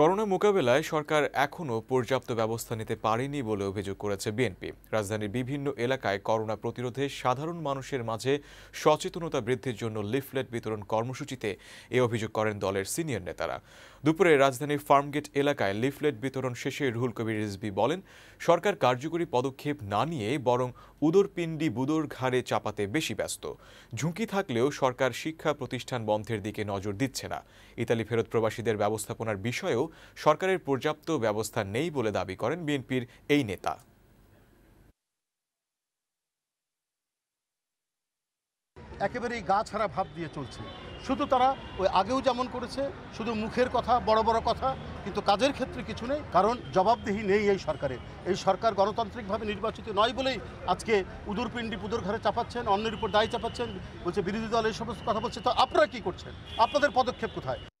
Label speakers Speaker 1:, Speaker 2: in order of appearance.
Speaker 1: corona মোকাবেলায় সরকার এখনও পর্যাপ্ত ব্যবস্থা নিতে পারেনি বলে অভিযোগ করেছে বিএনপি রাজধানীর বিভিন্ন এলাকায় করোনা প্রতিরোধে সাধারণ মানুষের মাঝে সচেতনতা বৃদ্ধির জন্য লিফলেট বিতরণ কর্মসূচিতে এ অভিযোগ করেন দলের সিনিয়র নেতারা দুপুরে রাজধানীর ফার্মগেট এলাকায় লিফলেট বিতরণ শেষে রুহুল কবির রিজবি বলেন সরকার কার্যকরী পদক্ষেপ না নিয়ে বরং উদরপিণ্ডি বুদর ঘাড়ে চাপাতে বেশি ব্যস্ত ঝুঁকি থাকলেও সরকার শিক্ষা প্রতিষ্ঠান বন্ধের দিকে নজর দিচ্ছে না ইতালি ফেরত প্রবাসীদের ব্যবস্থাপনার বিষয়েও হলেও সরকারের পর্যাপ্ত ব্যবস্থা নেই বলে দাবি করেন বিএনপির এই নেতা
Speaker 2: একেবারেই গা ছাড়া ভাব দিয়ে চলছে শুধু তারা ওই আগেও যেমন করেছে শুধু মুখের কথা বড় বড় কথা কিন্তু কাজের ক্ষেত্রে কিছু নেই কারণ জবাবদিহি নেই এই সরকারের এই সরকার গণতান্ত্রিকভাবে নির্বাচিত নয় বলেই আজকে উদুরপিণ্ডি পুদুর ঘরে চাপাচ্ছেন অন্যের উপর দায় চাপাচ্ছেন বলছে বিরোধী দল এই সমস্ত কথা বলছে তো আপনারা কী করছেন আপনাদের পদক্ষেপ কোথায়